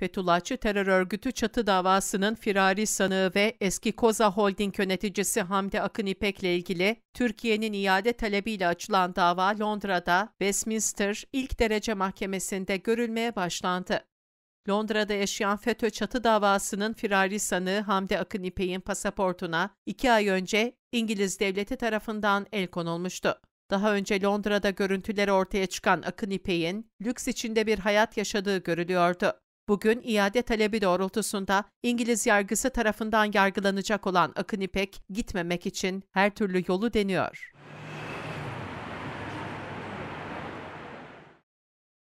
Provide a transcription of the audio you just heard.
Fethullahçı terör örgütü çatı davasının firari sanığı ve eski Koza Holding yöneticisi Hamdi Akın İpek ile ilgili Türkiye'nin iade talebiyle açılan dava Londra'da Westminster ilk derece mahkemesinde görülmeye başlandı. Londra'da yaşayan FETÖ çatı davasının firari sanığı Hamdi Akın İpek'in pasaportuna iki ay önce İngiliz devleti tarafından el konulmuştu. Daha önce Londra'da görüntüleri ortaya çıkan Akın İpek'in lüks içinde bir hayat yaşadığı görülüyordu. Bugün iade talebi doğrultusunda İngiliz yargısı tarafından yargılanacak olan Akın İpek gitmemek için her türlü yolu deniyor.